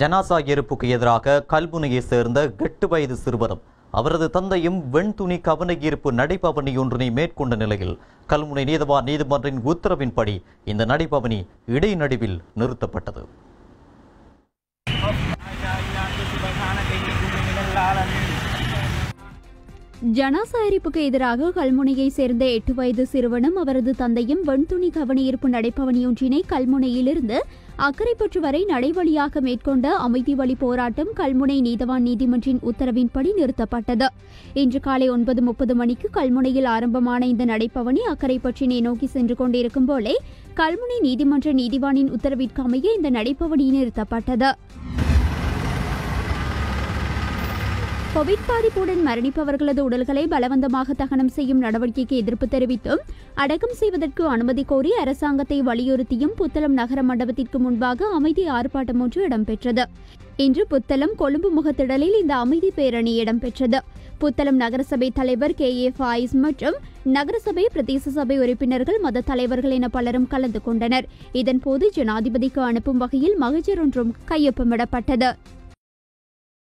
ஜனாசா எருப்புக்கு எதிராக கல்புனையை சேர்ந்த கெட்டு வயது சிறுவரும் அவரது தந்தையும் வெண்துணி கவன ஈர்ப்பு நடைபவனி ஒன்றினை மேற்கொண்ட நிலையில் கல்முனை நீதவா நீதிமன்றின் உத்தரவின்படி இந்த நடைபவனி இடைநடுவில் நிறுத்தப்பட்டது ஜனாசாரிப்புக்கு எதிராக கல்முனையைச் சேர்ந்த எட்டு வயது சிறுவனும் அவரது தந்தையும் வெண்துணி கவனியிருப்பு நடைபவனியொன்றினை கல்முனையிலிருந்து அக்கரைப்பற்று வரை நடைவழியாக மேற்கொண்ட அமைதி வழி போராட்டம் கல்முனை நீதவான் நீதிமன்றின் உத்தரவின்படி நிறுத்தப்பட்டது இன்று காலை ஒன்பது முப்பது மணிக்கு கல்முனையில் ஆரம்பமான இந்த நடைபவனி அக்கரைப்பற்றினை நோக்கி சென்று கொண்டிருக்கும் போலே கல்முனை நீதிமன்ற நீதிவானின் உத்தரவிற்கு அமைய இந்த நடைப்பவனி நிறுத்தப்பட்டது கோவிட் பாதிப்புடன் மரணிப்பவர்களது உடல்களை பலவந்தமாக தகனம் செய்யும் நடவடிக்கைக்கு எதிர்ப்பு தெரிவித்தும் அடக்கம் செய்வதற்கு அனுமதி கோரி அரசாங்கத்தை வலியுறுத்தியும் புத்தளம் நகர மண்டபத்திற்கு முன்பாக அமைதி ஆர்ப்பாட்டம் ஒன்று இடம்பெற்றது இன்று புத்தளம் கொழும்பு முகத்திடலில் இந்த அமைதி பேரணி இடம்பெற்றது புத்தளம் நகரசபை தலைவர் கே ஏ ஃபாயிஸ் மற்றும் நகரசபை பிரதேச சபை உறுப்பினர்கள் மத தலைவர்கள் என பலரும் கலந்து கொண்டனர் இதன்போது ஜனாதிபதிக்கு அனுப்பும் வகையில் மகஜர் ஒன்றும் கையொப்பமிடப்பட்டது